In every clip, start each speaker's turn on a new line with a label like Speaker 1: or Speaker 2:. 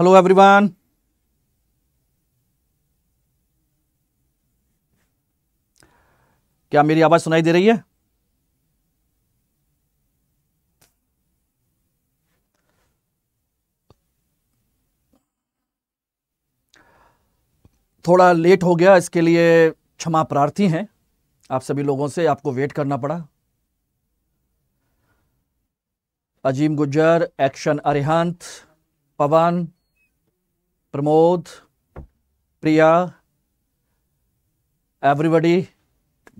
Speaker 1: Hello everyone. क्या मेरी आवाज सुनाई दे रही है थोड़ा लेट हो गया इसके लिए क्षमा प्रार्थी हैं आप सभी लोगों से आपको वेट करना पड़ा अजीम गुज्जर एक्शन Arihant Pawan Pramod Priya everybody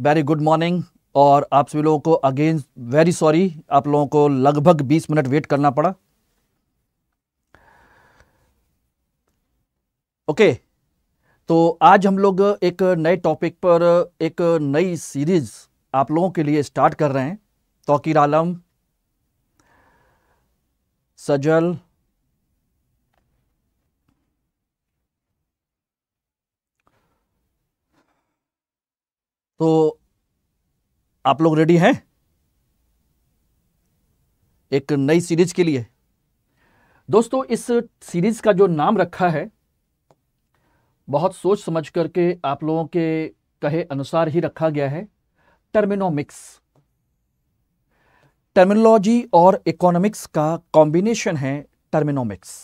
Speaker 1: very good morning और आप सभी लोगों को अगेन वेरी सॉरी आप लोगों को लगभग 20 मिनट वेट करना पड़ा ओके okay, तो आज हम लोग एक नए टॉपिक पर एक नई सीरीज आप लोगों के लिए स्टार्ट कर रहे हैं तोकीर आलम सजल तो आप लोग रेडी हैं एक नई सीरीज के लिए दोस्तों इस सीरीज का जो नाम रखा है बहुत सोच समझ करके आप लोगों के कहे अनुसार ही रखा गया है टर्मिनोमिक्स टर्मिनोलॉजी और इकोनॉमिक्स का कॉम्बिनेशन है टर्मिनोमिक्स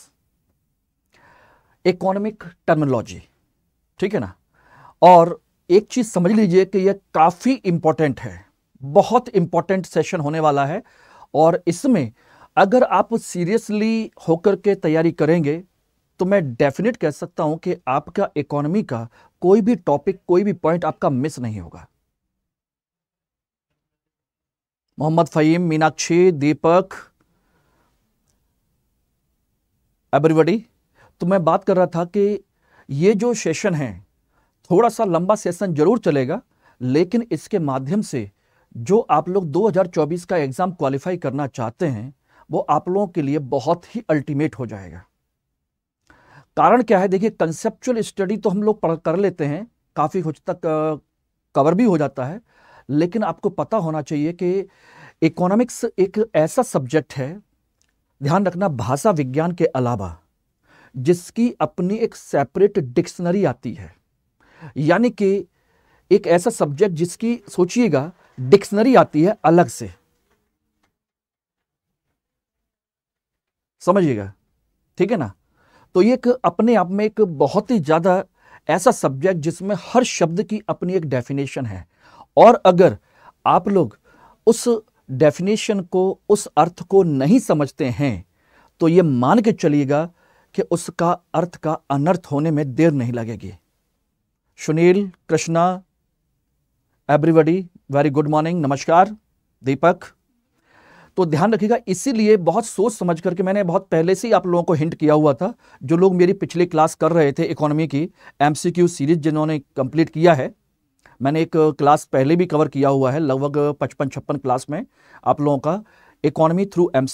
Speaker 1: इकोनॉमिक टर्मिनोलॉजी ठीक है ना और एक चीज़ समझ लीजिए कि यह काफ़ी इंपॉर्टेंट है बहुत इंपॉर्टेंट सेशन होने वाला है और इसमें अगर आप सीरियसली होकर के तैयारी करेंगे तो मैं डेफिनेट कह सकता हूं कि आपका इकोनॉमी का कोई भी टॉपिक कोई भी पॉइंट आपका मिस नहीं होगा मोहम्मद फ़हीम मीनाक्षी दीपक एवरीबडी तो मैं बात कर रहा था कि ये जो सेशन है थोड़ा सा लंबा सेशन जरूर चलेगा लेकिन इसके माध्यम से जो आप लोग 2024 का एग्ज़ाम क्वालिफाई करना चाहते हैं वो आप लोगों के लिए बहुत ही अल्टीमेट हो जाएगा कारण क्या है देखिए कंसेप्चुअल स्टडी तो हम लोग पढ़ कर लेते हैं काफ़ी कुछ तक कवर भी हो जाता है लेकिन आपको पता होना चाहिए कि इकोनॉमिक्स एक ऐसा सब्जेक्ट है ध्यान रखना भाषा विज्ञान के अलावा जिसकी अपनी एक सेपरेट डिक्शनरी आती है यानी कि एक ऐसा सब्जेक्ट जिसकी सोचिएगा डिक्शनरी आती है अलग से समझिएगा ठीक है ना तो ये एक अपने आप में एक बहुत ही ज़्यादा ऐसा सब्जेक्ट जिसमें हर शब्द की अपनी एक डेफिनेशन है और अगर आप लोग उस डेफिनेशन को उस अर्थ को नहीं समझते हैं तो ये मान के चलिएगा कि उसका अर्थ का अनर्थ होने में देर नहीं लगेगी Sunil Krishna everybody very good morning नमस्कार दीपक तो ध्यान रखिएगा इसीलिए बहुत सोच समझ करके मैंने बहुत पहले से ही आप लोगों को हिंट किया हुआ था जो लोग मेरी पिछली क्लास कर रहे थे इकोनॉमी की एमसीक्यू सीरीज जिन्होंने कंप्लीट किया है मैंने एक क्लास पहले भी कवर किया हुआ है लगभग पचपन छप्पन क्लास में आप लोगों का इकोनॉमी थ्रू एम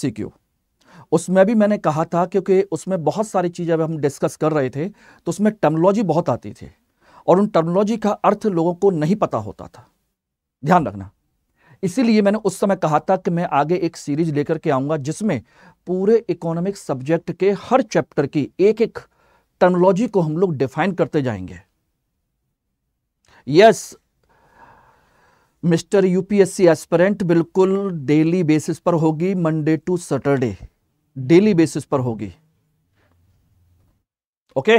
Speaker 1: उसमें भी मैंने कहा था क्योंकि उसमें बहुत सारी चीज़ें अब हम डिस्कस कर रहे थे तो उसमें टर्मोलॉजी बहुत आती थी और उन टर्मोलॉजी का अर्थ लोगों को नहीं पता होता था ध्यान रखना इसीलिए मैंने उस समय कहा था कि मैं आगे एक सीरीज लेकर के आऊंगा जिसमें पूरे इकोनॉमिक सब्जेक्ट के हर चैप्टर की एक एक टर्मोलॉजी को हम लोग डिफाइन करते जाएंगे यस मिस्टर यूपीएससी एस्परेंट बिल्कुल डेली बेसिस पर होगी Monday to Saturday daily basis पर होगी ओके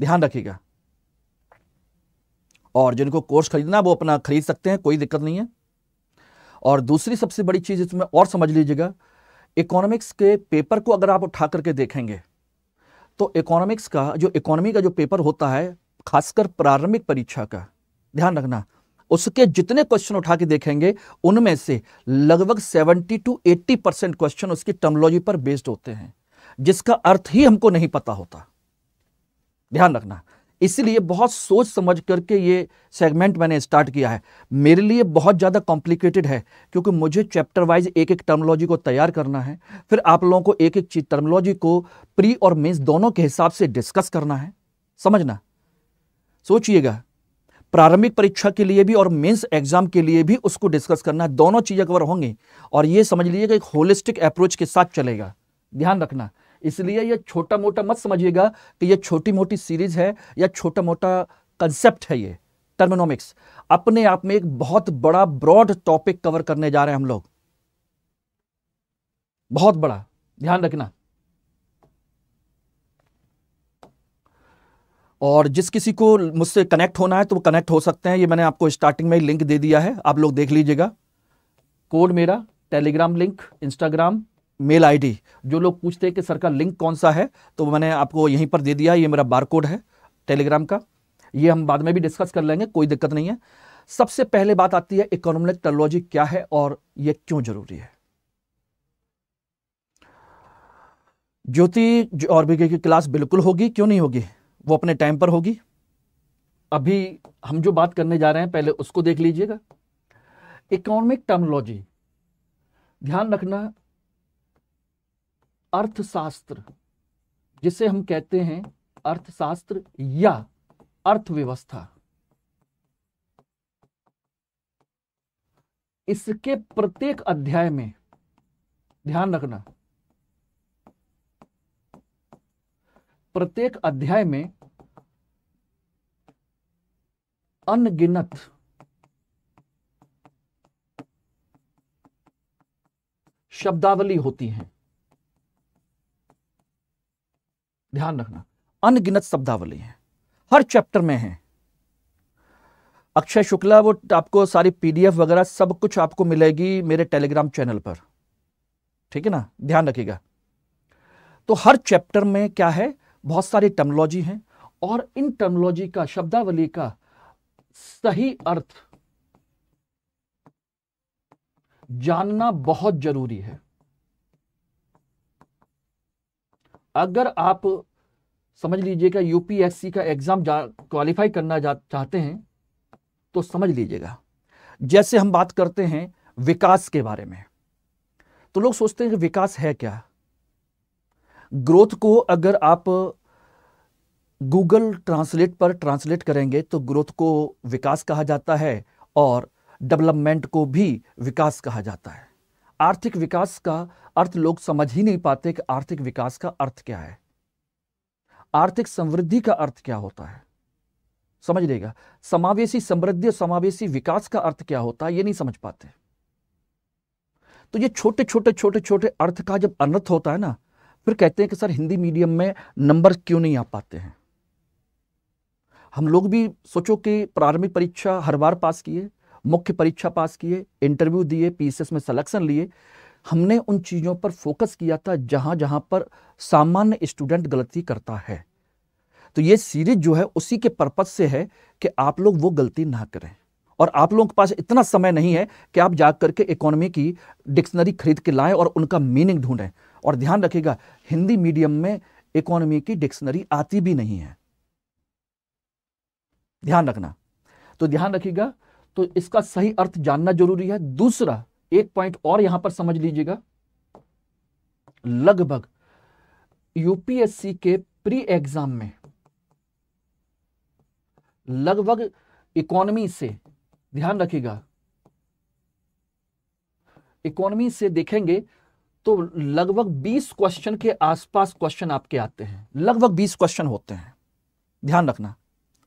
Speaker 1: ध्यान रखिएगा और जिनको कोर्स खरीदना वो अपना खरीद सकते हैं कोई दिक्कत नहीं है और दूसरी सबसे बड़ी चीज़ इसमें और समझ लीजिएगा इकोनॉमिक्स के पेपर को अगर आप उठा करके देखेंगे तो इकोनॉमिक्स का जो इकोनॉमी का जो पेपर होता है खासकर प्रारंभिक परीक्षा का ध्यान रखना उसके जितने क्वेश्चन उठा के देखेंगे उनमें से लगभग 70 टू 80 परसेंट क्वेश्चन उसकी टर्मोलॉजी पर बेस्ड होते हैं जिसका अर्थ ही हमको नहीं पता होता ध्यान रखना इसलिए बहुत सोच समझ करके ये सेगमेंट मैंने स्टार्ट किया है मेरे लिए बहुत ज़्यादा कॉम्प्लिकेटेड है क्योंकि मुझे चैप्टर वाइज एक एक टर्मोलॉजी को तैयार करना है फिर आप लोगों को एक एक चीज टर्मोलॉजी को प्री और मीन्स दोनों के हिसाब से डिस्कस करना है समझना सोचिएगा प्रारंभिक परीक्षा के लिए भी और मेंस एग्जाम के लिए भी उसको डिस्कस करना है दोनों चीज़ें कवर होंगी और ये समझ लीजिएगा एक होलिस्टिक अप्रोच के साथ चलेगा ध्यान रखना इसलिए यह छोटा मोटा मत समझिएगा कि यह छोटी मोटी सीरीज है या छोटा मोटा कंसेप्ट है ये टर्मिनोमिक्स अपने आप में एक बहुत बड़ा ब्रॉड टॉपिक कवर करने जा रहे हैं हम लोग बहुत बड़ा ध्यान रखना और जिस किसी को मुझसे कनेक्ट होना है तो वो कनेक्ट हो सकते हैं ये मैंने आपको स्टार्टिंग में लिंक दे दिया है आप लोग देख लीजिएगा कोड मेरा Telegram link Instagram mail ID जो लोग पूछते हैं कि सर का लिंक कौन सा है तो मैंने आपको यहीं पर दे दिया ये मेरा बारकोड है टेलीग्राम का ये हम बाद में भी डिस्कस कर लेंगे कोई दिक्कत नहीं है सबसे पहले बात आती है इकोनॉमिक टेक्नोलॉजी क्या है और ये क्यों जरूरी है ज्योति और भी की क्लास बिल्कुल होगी क्यों नहीं होगी वो अपने टाइम पर होगी अभी हम जो बात करने जा रहे हैं पहले उसको देख लीजिएगा इकोनॉमिक टर्मोलॉजी ध्यान रखना अर्थशास्त्र जिसे हम कहते हैं अर्थशास्त्र या अर्थव्यवस्था इसके प्रत्येक अध्याय में ध्यान रखना प्रत्येक अध्याय में अनगिनत शब्दावली होती है ध्यान रखना अनगिनत शब्दावली है हर चैप्टर में है अक्षय शुक्ला वो आपको सारी पीडीएफ वगैरह सब कुछ आपको मिलेगी मेरे टेलीग्राम चैनल पर ठीक है ना ध्यान रखिएगा तो हर चैप्टर में क्या है बहुत सारी टर्मोलॉजी हैं और इन टर्मोलॉजी का शब्दावली का सही अर्थ जानना बहुत जरूरी है अगर आप समझ लीजिएगा यूपीएससी का एग्ज़ाम क्वालिफाई करना चाहते हैं तो समझ लीजिएगा जैसे हम बात करते हैं विकास के बारे में तो लोग सोचते हैं कि विकास है क्या ग्रोथ को अगर आप गूगल ट्रांसलेट पर ट्रांसलेट करेंगे तो ग्रोथ को विकास कहा जाता है और डेवलपमेंट को भी विकास कहा जाता है आर्थिक विकास का अर्थ लोग समझ ही नहीं पाते कि आर्थिक विकास का अर्थ क्या है आर्थिक समृद्धि का अर्थ क्या होता है समझ लेगा समावेशी समृद्धि और समावेशी विकास का अर्थ क्या होता है ये नहीं समझ पाते तो ये छोटे छोटे छोटे छोटे अर्थ का जब अनर्थ होता है ना फिर कहते हैं कि सर हिंदी मीडियम में नंबर क्यों नहीं आ पाते हैं हम लोग भी सोचो कि प्रारंभिक परीक्षा हर बार पास किए मुख्य परीक्षा पास किए इंटरव्यू दिए पीसीएस में सलेक्शन लिए हमने उन चीज़ों पर फोकस किया था जहाँ जहाँ पर सामान्य स्टूडेंट गलती करता है तो ये सीरीज जो है उसी के पर्पज से है कि आप लोग वो गलती ना करें और आप लोगों के पास इतना समय नहीं है कि आप जा करके इकोनॉमी की डिक्शनरी खरीद के लाएं और उनका मीनिंग ढूंढें और ध्यान रखिएगा हिंदी मीडियम में इकोनॉमी की डिक्शनरी आती भी नहीं है ध्यान रखना तो ध्यान रखिएगा तो इसका सही अर्थ जानना जरूरी है दूसरा एक पॉइंट और यहां पर समझ लीजिएगा लगभग यूपीएससी के प्री एग्जाम में लगभग इकोनॉमी से ध्यान रखिएगा इकोनॉमी से देखेंगे तो लगभग 20 क्वेश्चन के आसपास क्वेश्चन आपके आते हैं लगभग 20 क्वेश्चन होते हैं ध्यान रखना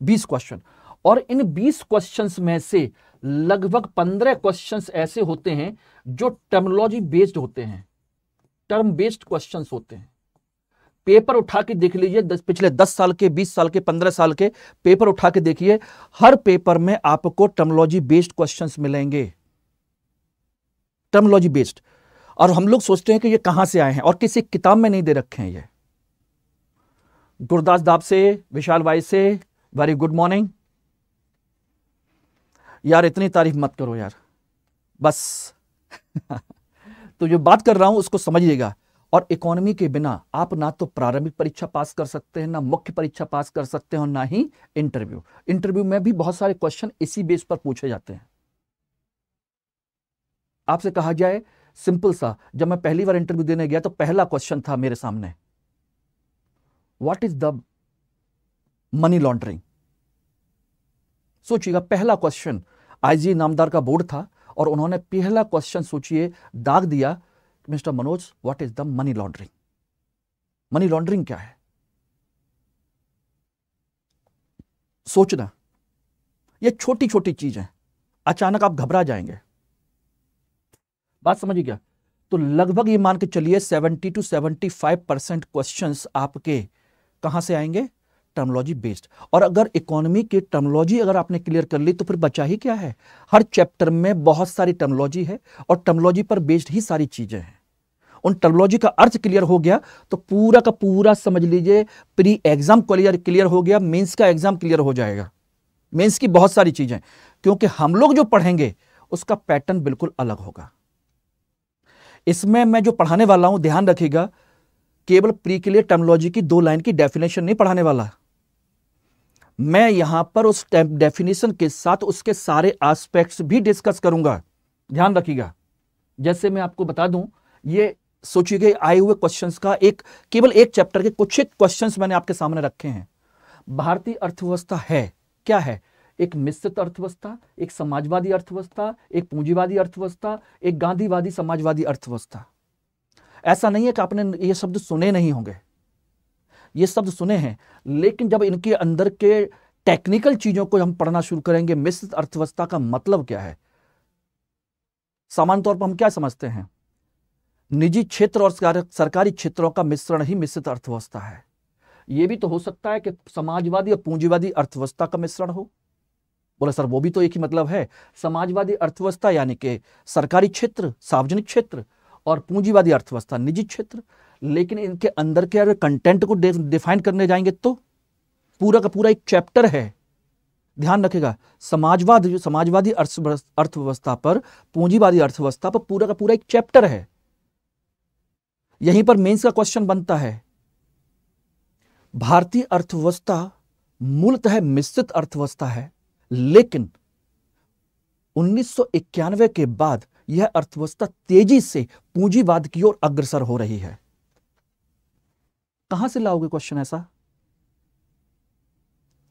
Speaker 1: 20 क्वेश्चन और इन 20 क्वेश्चंस में से लगभग 15 क्वेश्चंस ऐसे होते हैं जो टर्मोलॉजी बेस्ड होते हैं टर्म बेस्ड क्वेश्चंस होते हैं पेपर उठा के देख लीजिए पिछले 10 साल के 20 साल के 15 साल के पेपर उठा के देखिए हर पेपर में आपको टर्मोलॉजी बेस्ड क्वेश्चन मिलेंगे टर्मोलॉजी बेस्ड और हम लोग सोचते हैं कि ये कहां से आए हैं और किसी किताब में नहीं दे रखे हैं ये गुरदास दाब से विशाल भाई से वेरी गुड मॉर्निंग यार इतनी तारीफ मत करो यार बस तो जो बात कर रहा हूं उसको समझिएगा और इकोनॉमी के बिना आप ना तो प्रारंभिक परीक्षा पास कर सकते हैं ना मुख्य परीक्षा पास कर सकते हैं और ना ही इंटरव्यू इंटरव्यू में भी बहुत सारे क्वेश्चन इसी बेस पर पूछे जाते हैं आपसे कहा जाए सिंपल सा जब मैं पहली बार इंटरव्यू देने गया तो पहला क्वेश्चन था मेरे सामने what is the money laundering सोचिएगा पहला क्वेश्चन आईजी नामदार का बोर्ड था और उन्होंने पहला क्वेश्चन सोचिए दाग दिया mister Manoj what is the money laundering money laundering क्या है सोचना ये छोटी छोटी चीज है अचानक आप घबरा जाएंगे बात समझिए क्या तो लगभग ये मान के चलिए 70 टू 75 परसेंट क्वेश्चन आपके कहां से आएंगे टर्मोलॉजी बेस्ड और अगर इकोनॉमी की टर्मोलॉजी अगर आपने क्लियर कर ली तो फिर बचा ही क्या है हर चैप्टर में बहुत सारी टर्मोलॉजी है और टर्मोलॉजी पर बेस्ड ही सारी चीज़ें हैं उन टर्मोलॉजी का अर्थ क्लियर हो गया तो पूरा का पूरा समझ लीजिए प्री एग्जाम क्लियर क्लियर हो गया मेंस का एग्जाम क्लियर हो जाएगा मेंस की बहुत सारी चीज़ें क्योंकि हम लोग जो पढ़ेंगे उसका पैटर्न बिल्कुल अलग होगा इसमें मैं जो पढ़ाने वाला हूं ध्यान रखिएगा केवल प्री के लिए टर्मोलॉजी की दो लाइन की डेफिनेशन नहीं पढ़ाने वाला मैं यहां पर उस डेफिनेशन के साथ उसके सारे एस्पेक्ट्स भी डिस्कस करूंगा ध्यान रखिएगा जैसे मैं आपको बता दूं ये सोचिए गए आए हुए क्वेश्चंस का एक केवल एक चैप्टर के कुछ एक क्वेश्चंस मैंने आपके सामने रखे हैं भारतीय अर्थव्यवस्था है क्या है एक मिश्रित अर्थव्यवस्था एक समाजवादी अर्थव्यवस्था एक पूंजीवादी अर्थव्यवस्था एक गांधीवादी समाजवादी अर्थव्यवस्था ऐसा नहीं है कि आपने ये शब्द सुने नहीं होंगे ये शब्द सुने हैं लेकिन जब इनके अंदर के टेक्निकल चीज़ों को हम पढ़ना शुरू करेंगे मिश्रित अर्थव्यवस्था का मतलब क्या है सामान्य तौर पर हम क्या समझते हैं निजी क्षेत्र और सरकारी क्षेत्रों का मिश्रण ही मिश्रित अर्थव्यवस्था है यह भी तो हो सकता है कि समाजवादी और पूंजीवादी अर्थव्यवस्था का मिश्रण हो बोले सर वो भी तो एक ही मतलब है समाजवादी अर्थव्यवस्था यानी कि सरकारी क्षेत्र सार्वजनिक क्षेत्र और पूंजीवादी अर्थव्यवस्था निजी क्षेत्र लेकिन इनके अंदर के अगर कंटेंट को डिफाइन करने जाएंगे तो पूरा का पूरा एक चैप्टर है ध्यान रखेगा समाजवाद जो समाजवादी अर्थव्यवस्था पर पूंजीवादी अर्थव्यवस्था पर पूरा का पूरा एक चैप्टर है यहीं पर मेंस का क्वेश्चन बनता है भारतीय अर्थव्यवस्था मूलतः मिश्रित अर्थव्यवस्था है लेकिन उन्नीस के बाद यह अर्थव्यवस्था तेजी से पूंजीवाद की ओर अग्रसर हो रही है कहां से लाओगे क्वेश्चन ऐसा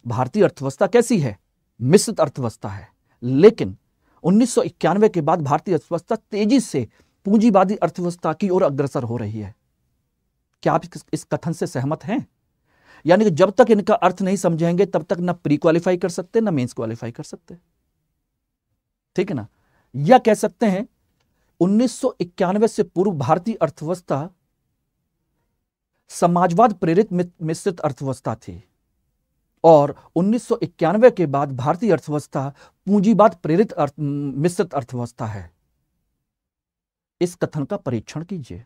Speaker 1: भारतीय अर्थव्यवस्था कैसी है मिश्रित अर्थव्यवस्था है लेकिन 1991 के बाद भारतीय अर्थव्यवस्था तेजी से पूंजीवादी अर्थव्यवस्था की ओर अग्रसर हो रही है क्या आप इस कथन से सहमत हैं यानी कि जब तक इनका अर्थ नहीं समझेंगे तब तक ना प्री क्वालिफाई कर सकते ना मेंस क्वालिफाई कर सकते ठीक है ना या कह सकते हैं 1991 से पूर्व भारतीय अर्थव्यवस्था समाजवाद प्रेरित मिश्रित अर्थव्यवस्था थी और 1991 के बाद भारतीय अर्थव्यवस्था पूंजीवाद प्रेरित अर्थ, मिश्रित अर्थव्यवस्था है इस कथन का परीक्षण कीजिए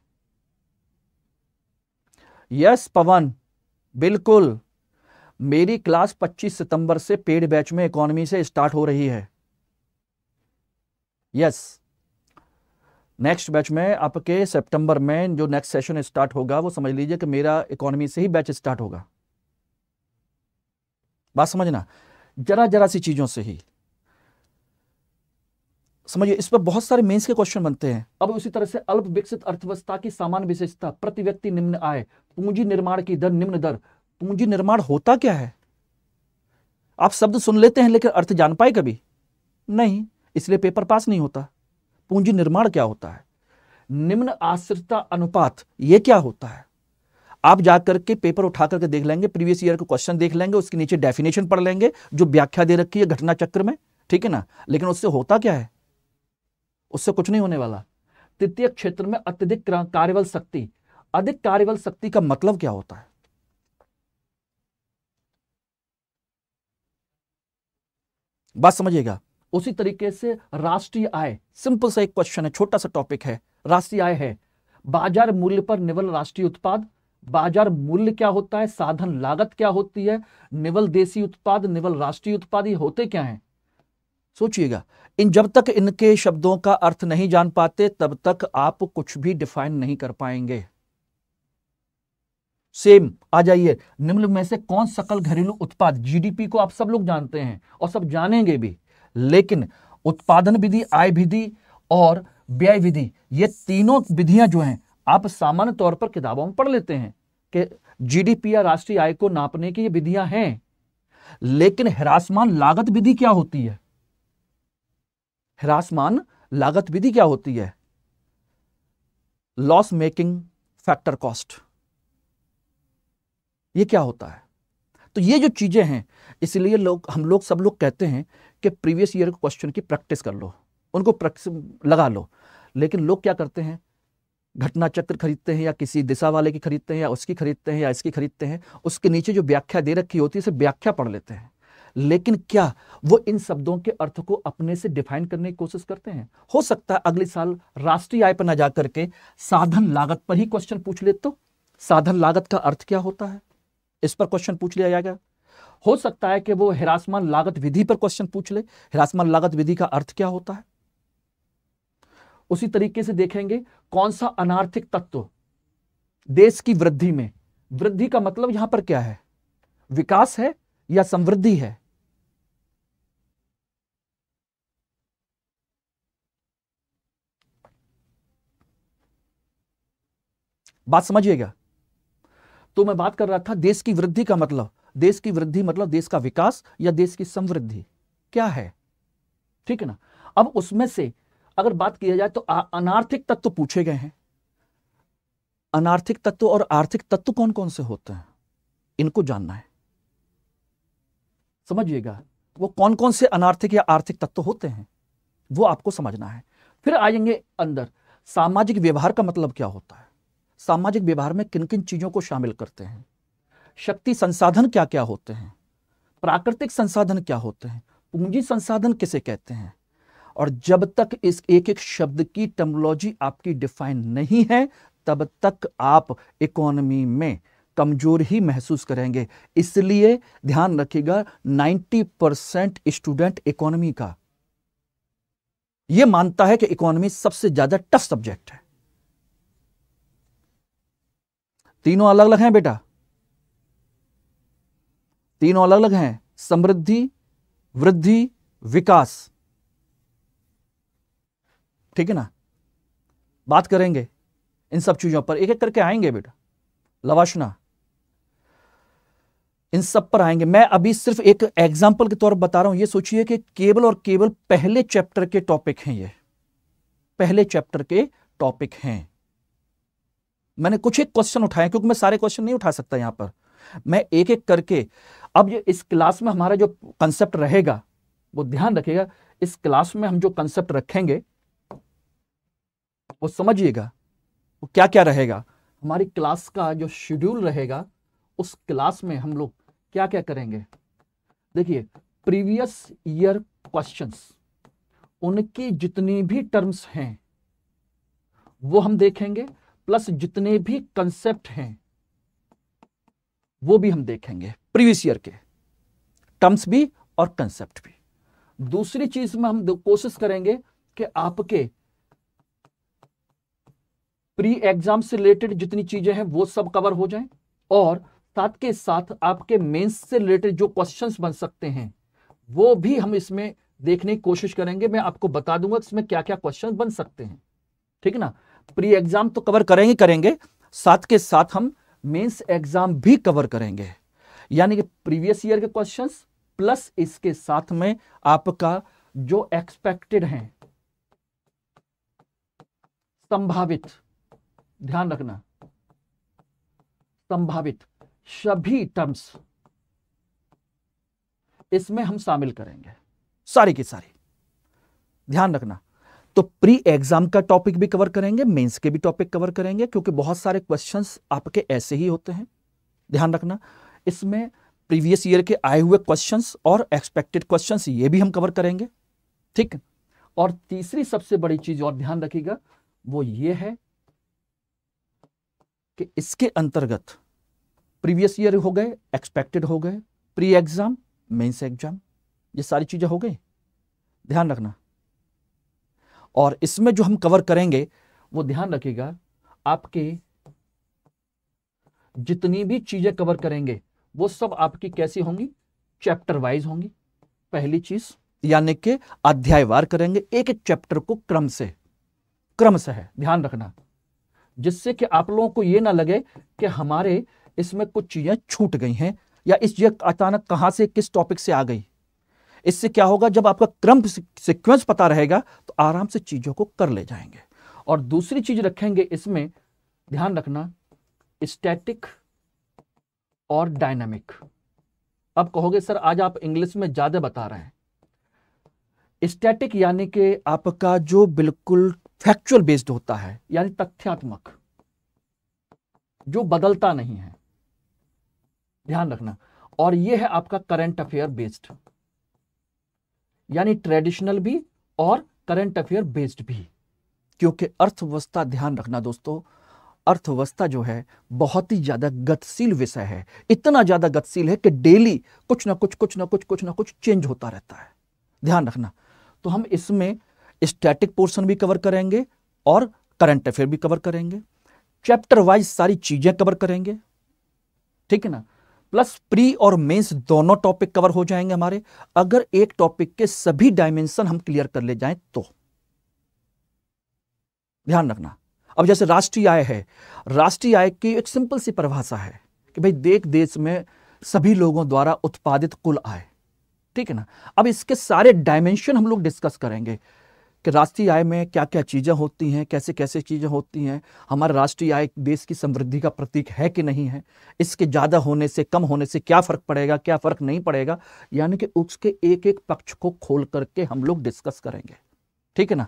Speaker 1: यस पवन बिल्कुल मेरी क्लास 25 सितंबर से पेड बैच में इकोनॉमी से स्टार्ट हो रही है यस नेक्स्ट बैच में आपके सितंबर में जो नेक्स्ट सेशन स्टार्ट होगा वो समझ लीजिए कि मेरा इकोनॉमी से ही बैच स्टार्ट होगा बात समझना जरा जरा सी चीज़ों से ही समझिए इस पर बहुत सारे मेंस के क्वेश्चन बनते हैं अब उसी तरह से अल्प विकसित अर्थव्यवस्था की सामान्य विशेषता प्रति व्यक्ति निम्न आय पूंजी निर्माण की दर निम्न दर पूंजी निर्माण होता क्या है आप शब्द सुन लेते हैं लेकिन अर्थ जान पाए कभी नहीं इसलिए पेपर पास नहीं होता पूंजी निर्माण क्या होता है निम्न आश्रितता अनुपात ये क्या होता है आप जाकर के पेपर उठा करके देख लेंगे प्रीवियस ईयर का क्वेश्चन देख लेंगे उसके नीचे डेफिनेशन पढ़ लेंगे जो व्याख्या दे रखी है घटना चक्र में ठीक है ना लेकिन उससे होता क्या है उससे कुछ नहीं होने वाला तृतीय क्षेत्र में अत्यधिक कार्यबल शक्ति अधिक कार्यबल शक्ति का मतलब क्या होता है बात समझिएगा उसी तरीके से राष्ट्रीय आय सिंपल सा एक क्वेश्चन है छोटा सा टॉपिक है राष्ट्रीय आय है बाजार मूल्य पर निवल राष्ट्रीय उत्पाद बाजार मूल्य क्या होता है साधन लागत क्या होती है निवल देसी उत्पाद निवल राष्ट्रीय उत्पाद ये होते क्या हैं सोचिएगा इन जब तक इनके शब्दों का अर्थ नहीं जान पाते तब तक आप कुछ भी डिफाइन नहीं कर पाएंगे सेम आ जाइए निम्न में से कौन सकल घरेलू उत्पाद जीडीपी को आप सब लोग जानते हैं और सब जानेंगे भी लेकिन उत्पादन विधि आय विधि और व्यय विधि ये तीनों विधियां जो हैं आप सामान्य तौर पर किताबों में पढ़ लेते हैं कि जीडीपी या राष्ट्रीय आय को नापने की ये विधियां हैं लेकिन हिरासमान लागत विधि क्या होती है हिरासमान लागत विधि क्या होती है लॉस मेकिंग फैक्टर कॉस्ट ये क्या होता है तो ये जो चीजें हैं इसलिए लोग हम लोग सब लोग कहते हैं कि प्रीवियस ईयर के क्वेश्चन की प्रैक्टिस कर लो उनको लगा लो लेकिन लोग क्या करते हैं घटना चक्र खरीदते हैं या किसी दिशा वाले की खरीदते हैं या उसकी खरीदते हैं या इसकी खरीदते हैं उसके नीचे जो व्याख्या दे रखी होती है उसे व्याख्या पढ़ लेते हैं लेकिन क्या वो इन शब्दों के अर्थ को अपने से डिफाइन करने की कोशिश करते हैं हो सकता है अगले साल राष्ट्रीय आय पर ना जाकर के साधन लागत पर ही क्वेश्चन पूछ ले तो साधन लागत का अर्थ क्या होता है इस पर क्वेश्चन पूछ लिया जाएगा हो सकता है कि वो हिरासमान लागत विधि पर क्वेश्चन पूछ ले हिरासमान लागत विधि का अर्थ क्या होता है उसी तरीके से देखेंगे कौन सा अनार्थिक तत्व देश की वृद्धि में वृद्धि का मतलब यहां पर क्या है विकास है या समृद्धि है बात समझिएगा तो मैं बात कर रहा था देश की वृद्धि का मतलब देश की वृद्धि मतलब देश का विकास या देश की समृद्धि क्या है ठीक है ना अब उसमें से अगर बात किया जाए तो अनार्थिक तत्व पूछे गए हैं अनार्थिक तत्व और आर्थिक तत्व कौन कौन से होते हैं इनको जानना है समझिएगा वो कौन कौन से अनार्थिक या आर्थिक तत्व होते हैं वो आपको समझना है फिर आएंगे अंदर सामाजिक व्यवहार का मतलब क्या होता है सामाजिक व्यवहार में किन किन चीजों को शामिल करते हैं शक्ति संसाधन क्या क्या होते हैं प्राकृतिक संसाधन क्या होते हैं पूंजी संसाधन किसे कहते हैं और जब तक इस एक एक शब्द की टर्मोलॉजी आपकी डिफाइन नहीं है तब तक आप इकोनॉमी में कमजोर ही महसूस करेंगे इसलिए ध्यान रखिएगा 90 परसेंट स्टूडेंट इकोनॉमी का यह मानता है कि इकोनॉमी सबसे ज्यादा टफ सब्जेक्ट है तीनों अलग अलग हैं बेटा तीनों अलग अलग हैं समृद्धि वृद्धि विकास ठीक है ना बात करेंगे इन सब चीजों पर एक एक करके आएंगे बेटा लवाशना इन सब पर आएंगे मैं अभी सिर्फ एक एग्जाम्पल के तौर पर बता रहा हूं ये सोचिए कि केवल और केवल पहले चैप्टर के टॉपिक हैं ये पहले चैप्टर के टॉपिक हैं मैंने कुछ एक क्वेश्चन उठाए क्योंकि मैं सारे क्वेश्चन नहीं उठा सकता यहां पर मैं एक एक करके अब ये इस क्लास में हमारा जो कंसेप्ट रहेगा वो ध्यान रखिएगा इस क्लास में हम जो कंसेप्ट रखेंगे वो समझिएगा वो क्या क्या रहेगा हमारी क्लास का जो शेड्यूल रहेगा उस क्लास में हम लोग क्या क्या करेंगे देखिए प्रीवियस ईयर क्वेश्चंस उनकी जितनी भी टर्म्स हैं वो हम देखेंगे प्लस जितने भी कंसेप्ट हैं वो भी हम देखेंगे प्रीवियस ईयर के टर्म्स भी और कंसेप्ट भी दूसरी चीज में हम कोशिश करेंगे कि आपके प्री एग्जाम से रिलेटेड जितनी चीजें हैं वो सब कवर हो जाएं और साथ के साथ आपके मेंस से रिलेटेड जो क्वेश्चंस बन सकते हैं वो भी हम इसमें देखने की कोशिश करेंगे मैं आपको बता दूंगा इसमें क्या क्या क्वेश्चन बन सकते हैं ठीक है ना प्री एग्जाम तो कवर करेंगे करेंगे साथ के साथ हम मेंस एग्जाम भी कवर करेंगे यानी कि प्रीवियस ईयर के क्वेश्चंस प्लस इसके साथ में आपका जो एक्सपेक्टेड है संभावित ध्यान रखना संभावित सभी टर्म्स इसमें हम शामिल करेंगे सारी की सारी ध्यान रखना तो प्री एग्जाम का टॉपिक भी कवर करेंगे मेंस के भी टॉपिक कवर करेंगे क्योंकि बहुत सारे क्वेश्चंस आपके ऐसे ही होते हैं ध्यान रखना इसमें प्रीवियस ईयर के आए हुए क्वेश्चंस और एक्सपेक्टेड क्वेश्चंस ये भी हम कवर करेंगे ठीक और तीसरी सबसे बड़ी चीज और ध्यान रखिएगा वो ये है कि इसके अंतर्गत प्रीवियस ईयर हो गए एक्सपेक्टेड हो गए प्री एग्जाम मेंस एग्जाम ये सारी चीजें हो गई ध्यान रखना और इसमें जो हम कवर करेंगे वो ध्यान रखिएगा आपके जितनी भी चीजें कवर करेंगे वो सब आपकी कैसी होंगी चैप्टर वाइज होंगी पहली चीज यानी कि अध्यायवार करेंगे एक एक चैप्टर को क्रम से क्रम से है ध्यान रखना जिससे कि आप लोगों को ये ना लगे कि हमारे इसमें कुछ चीजें छूट गई हैं या इस चीज अचानक कहां से किस टॉपिक से आ गई इससे क्या होगा जब आपका क्रम सिक्वेंस पता रहेगा तो आराम से चीज़ों को कर ले जाएंगे और दूसरी चीज़ रखेंगे इसमें ध्यान रखना स्टैटिक और डायनामिक अब कहोगे सर आज आप इंग्लिश में ज़्यादा बता रहे हैं स्टैटिक यानी कि आपका जो बिल्कुल फैक्चुअल बेस्ड होता है यानी तथ्यात्मक जो बदलता नहीं है ध्यान रखना और यह है आपका करंट अफेयर बेस्ड यानी ट्रेडिशनल भी और करंट अफेयर बेस्ड भी क्योंकि अर्थव्यवस्था ध्यान रखना दोस्तों अर्थव्यवस्था जो है बहुत ही ज़्यादा गतिशील विषय है इतना ज़्यादा गतिशील है कि डेली कुछ ना कुछ कुछ ना कुछ कुछ ना कुछ चेंज होता रहता है ध्यान रखना तो हम इसमें स्टैटिक पोर्शन भी कवर करेंगे और करंट अफेयर भी कवर करेंगे चैप्टर वाइज सारी चीज़ें कवर करेंगे ठीक है ना प्लस प्री और मेंस दोनों टॉपिक कवर हो जाएंगे हमारे अगर एक टॉपिक के सभी डायमेंशन हम क्लियर कर ले जाएं तो ध्यान रखना अब जैसे राष्ट्रीय आय है राष्ट्रीय आय की एक सिंपल सी परिभाषा है कि भाई देख देश में सभी लोगों द्वारा उत्पादित कुल आय ठीक है ना अब इसके सारे डायमेंशन हम लोग डिस्कस करेंगे कि राष्ट्रीय आय में क्या क्या चीज़ें होती हैं कैसे कैसे चीज़ें होती हैं हमारा राष्ट्रीय आय देश की समृद्धि का प्रतीक है कि नहीं है इसके ज़्यादा होने से कम होने से क्या फ़र्क पड़ेगा क्या फ़र्क नहीं पड़ेगा यानी कि उसके एक एक पक्ष को खोल करके हम लोग डिस्कस करेंगे ठीक है ना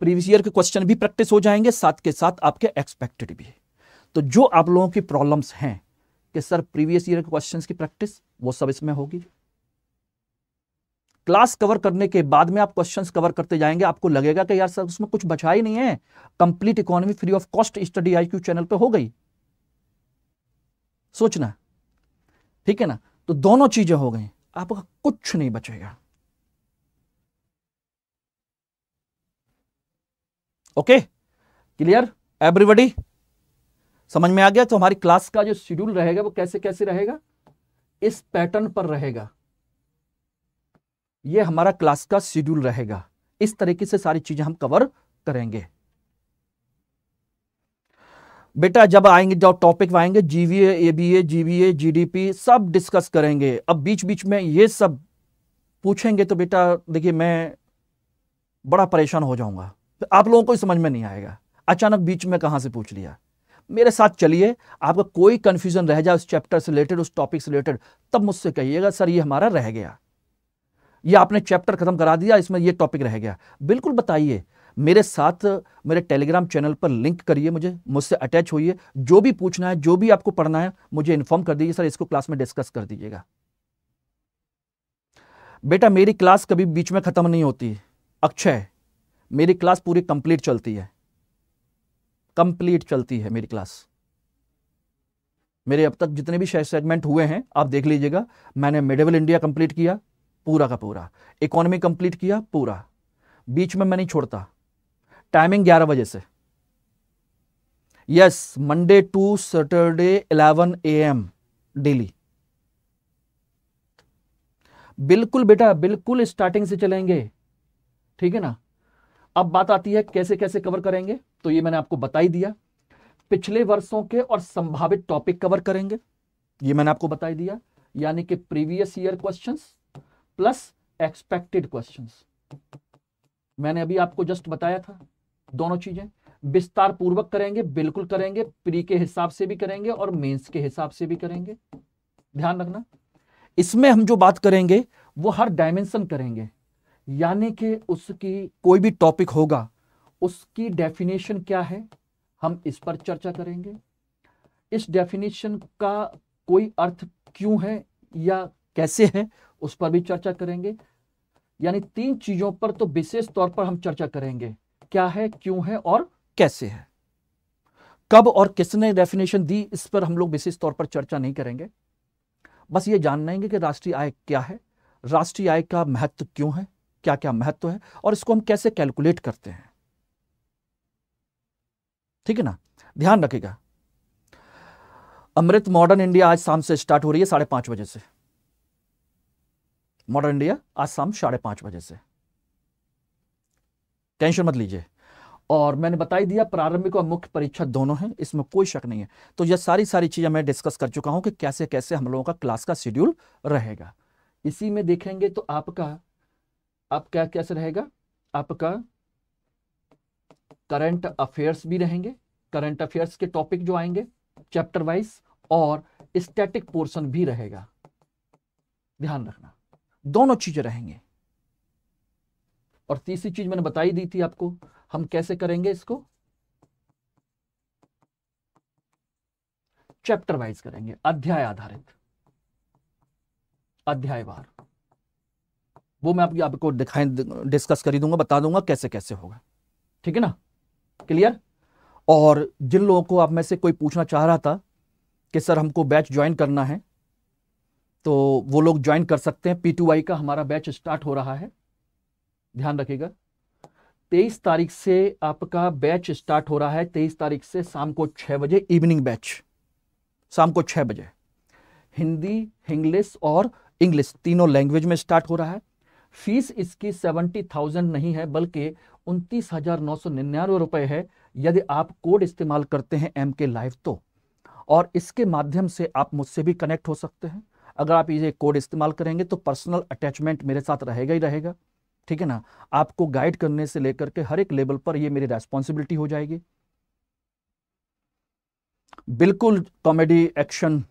Speaker 1: प्रीवियस ईयर के क्वेश्चन भी प्रैक्टिस हो जाएंगे साथ के साथ आपके एक्सपेक्टेड भी तो जो आप लोगों की प्रॉब्लम्स हैं कि सर प्रीवियस ईयर के क्वेश्चन की प्रैक्टिस वो सब इसमें होगी क्लास कवर करने के बाद में आप क्वेश्चंस कवर करते जाएंगे आपको लगेगा कि यार सर उसमें कुछ बचा ही नहीं है complete economy free of cost study आई चैनल पे हो गई सोचना ठीक है ना तो दोनों चीजें हो गई आपका कुछ नहीं बचेगा ओके क्लियर एवरीबडी समझ में आ गया तो हमारी क्लास का जो शेड्यूल रहेगा वो कैसे कैसे रहेगा इस पैटर्न पर रहेगा ये हमारा क्लास का शेड्यूल रहेगा इस तरीके से सारी चीजें हम कवर करेंगे बेटा जब आएंगे जब टॉपिक आएंगे जीवीए एबीए जीवीए जीडीपी सब डिस्कस करेंगे अब बीच बीच में ये सब पूछेंगे तो बेटा देखिए मैं बड़ा परेशान हो जाऊंगा तो आप लोगों को समझ में नहीं आएगा अचानक बीच में कहां से पूछ लिया मेरे साथ चलिए आपका कोई कंफ्यूजन रह जाए उस चैप्टर से रिलेटेड उस टॉपिक से रिलेटेड तब मुझसे कहिएगा सर ये हमारा रह गया ये आपने चैप्टर ख़त्म करा दिया इसमें ये टॉपिक रह गया बिल्कुल बताइए मेरे साथ मेरे टेलीग्राम चैनल पर लिंक करिए मुझे मुझसे अटैच होइए जो भी पूछना है जो भी आपको पढ़ना है मुझे इन्फॉर्म कर दीजिए सर इसको क्लास में डिस्कस कर दीजिएगा बेटा मेरी क्लास कभी बीच में ख़त्म नहीं होती अक्षय मेरी क्लास पूरी कंप्लीट चलती है कंप्लीट चलती है मेरी क्लास मेरे अब तक जितने भी सेगमेंट हुए हैं आप देख लीजिएगा मैंने मेडिवल इंडिया कंप्लीट किया पूरा का पूरा इकोनॉमी कंप्लीट किया पूरा बीच में मैं नहीं छोड़ता टाइमिंग ग्यारह बजे से yes Monday to Saturday 11 AM daily बिल्कुल बेटा बिल्कुल स्टार्टिंग से चलेंगे ठीक है ना अब बात आती है कैसे कैसे कवर करेंगे तो ये मैंने आपको बताई दिया पिछले वर्षों के और संभावित टॉपिक कवर करेंगे ये मैंने आपको बताई दिया यानी कि previous year questions plus expected question मैंने अभी आपको जस्ट बताया था दोनों चीजें विस्तार पूर्वक करेंगे बिल्कुल करेंगे प्री के हिसाब से भी करेंगे और मेंस के हिसाब से भी करेंगे ध्यान रखना इसमें हम जो बात करेंगे वो हर डायमेंशन करेंगे यानी कि उसकी कोई भी टॉपिक होगा उसकी डेफिनेशन क्या है हम इस पर चर्चा करेंगे इस डेफिनेशन का कोई अर्थ क्यों है या कैसे है उस पर भी चर्चा करेंगे यानी तीन चीजों पर तो विशेष तौर पर हम चर्चा करेंगे क्या है क्यों है और कैसे है कब और किसने डेफिनेशन दी इस पर हम लोग विशेष तौर पर चर्चा नहीं करेंगे बस ये जान लेंगे कि राष्ट्रीय आय क्या है राष्ट्रीय आय का महत्व क्यों है क्या क्या महत्व है और इसको हम कैसे कैलकुलेट करते हैं ठीक है ना ध्यान रखेगा अमृत मॉडर्न इंडिया आज शाम से स्टार्ट हो रही है साढ़े पांच बजे से मॉडर्न इंडिया आज शाम साढ़े पांच बजे से टेंशन मत लीजिए और मैंने बताई दिया प्रारंभिक और मुख्य परीक्षा दोनों हैं इसमें कोई शक नहीं है तो यह सारी सारी चीज़ें मैं डिस्कस कर चुका हूं कि कैसे कैसे हम लोगों का क्लास का शेड्यूल रहेगा इसी में देखेंगे तो आपका आप क्या कैसे रहेगा आपका करंट अफेयर्स भी रहेंगे करंट अफेयर्स के टॉपिक जो आएंगे चैप्टर वाइज और स्टैटिक पोर्शन भी रहेगा ध्यान रखना दोनों चीजें रहेंगे और तीसरी चीज मैंने बताई दी थी आपको हम कैसे करेंगे इसको चैप्टर वाइज करेंगे अध्याय आधारित अध्यायवार वो मैं आपकी आपको दिखाई डिस्कस कर दूंगा बता दूंगा कैसे कैसे होगा ठीक है ना क्लियर और जिन लोगों को आप में से कोई पूछना चाह रहा था कि सर हमको बैच ज्वाइन करना है तो वो लोग ज्वाइन कर सकते हैं पी का हमारा बैच स्टार्ट हो रहा है ध्यान रखिएगा तेईस तारीख से आपका बैच स्टार्ट हो रहा है तेईस तारीख से शाम को छह बजे इवनिंग बैच शाम को छह बजे हिंदी इंग्लिश और इंग्लिश तीनों लैंग्वेज में स्टार्ट हो रहा है फीस इसकी सेवेंटी थाउजेंड नहीं है बल्कि उनतीस हजार नौ सौ निन्यानवे रुपए है यदि आप कोड इस्तेमाल करते हैं एम के लाइव तो और इसके माध्यम से आप मुझसे भी कनेक्ट हो सकते हैं अगर आप ये कोड इस्तेमाल करेंगे तो पर्सनल अटैचमेंट मेरे साथ रहेगा ही रहेगा ठीक है ना आपको गाइड करने से लेकर के हर एक लेवल पर ये मेरी रेस्पॉन्सिबिलिटी हो जाएगी बिल्कुल कॉमेडी एक्शन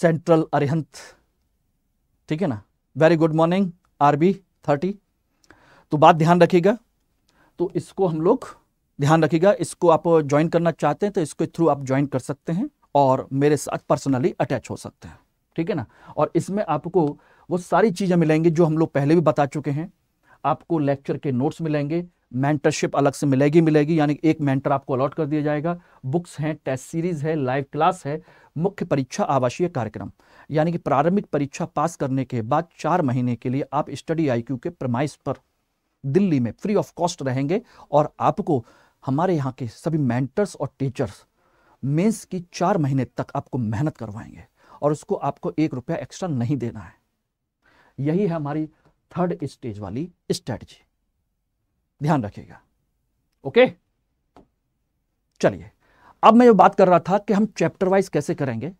Speaker 1: सेंट्रल अरिहंत ठीक है ना very good morning R B thirty तो बात ध्यान रखिएगा तो इसको हम लोग ध्यान रखिएगा इसको आप ज्वाइन करना चाहते हैं तो इसके थ्रू आप ज्वाइन कर सकते हैं और मेरे साथ पर्सनली अटैच हो सकते हैं ठीक है ना और इसमें आपको वो सारी चीज़ें मिलेंगी जो हम लोग पहले भी बता चुके हैं आपको लेक्चर के नोट्स मिलेंगे मेंटरशिप अलग से मिलेगी मिलेगी यानी एक मेंटर आपको अलॉट कर दिया जाएगा बुक्स हैं टेस्ट सीरीज है लाइव क्लास है मुख्य परीक्षा आवासीय कार्यक्रम यानी कि प्रारंभिक परीक्षा पास करने के बाद चार महीने के लिए आप स्टडी आईक्यू के प्रमाइस पर दिल्ली में फ्री ऑफ कॉस्ट रहेंगे और आपको हमारे यहाँ के सभी मेंटर्स और टीचर्स मेंस की चार महीने तक आपको मेहनत करवाएंगे और उसको आपको एक रुपया एक्स्ट्रा नहीं देना है यही है हमारी थर्ड स्टेज वाली स्ट्रेटजी ध्यान रखिएगा ओके चलिए अब मैं जो बात कर रहा था कि हम चैप्टर वाइज कैसे करेंगे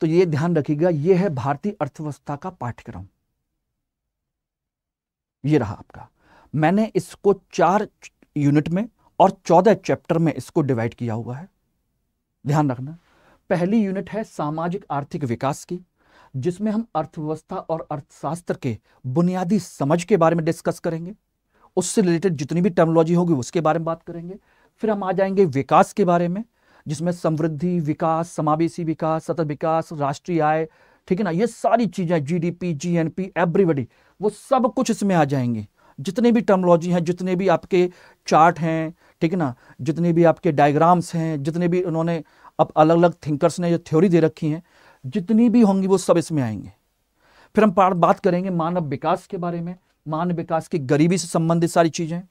Speaker 1: तो ये ध्यान रखिएगा ये है भारतीय अर्थव्यवस्था का पाठ्यक्रम ये रहा आपका मैंने इसको चार यूनिट में और चौदह चैप्टर में इसको डिवाइड किया हुआ है ध्यान रखना पहली यूनिट है सामाजिक आर्थिक विकास की जिसमें हम अर्थव्यवस्था और अर्थशास्त्र के बुनियादी समझ के बारे में डिस्कस करेंगे उससे रिलेटेड जितनी भी टर्मोलॉजी होगी उसके बारे में बात करेंगे फिर हम आ जाएंगे विकास के बारे में जिसमें समृद्धि विकास समावेशी विकास सतत विकास राष्ट्रीय आय ठीक है ना ये सारी चीज़ें जीडीपी जीएनपी एवरीबडी वो सब कुछ इसमें आ जाएंगे जितने भी टर्मोलॉजी हैं जितने भी आपके चार्ट हैं ठीक है ना जितने भी आपके डायग्राम्स हैं जितने भी उन्होंने अब अलग अलग थिंकर्स ने जो थ्योरी दे रखी हैं जितनी भी होंगी वो सब इसमें आएंगे फिर हम बात करेंगे मानव विकास के बारे में मानव विकास की गरीबी से संबंधित सारी चीज़ें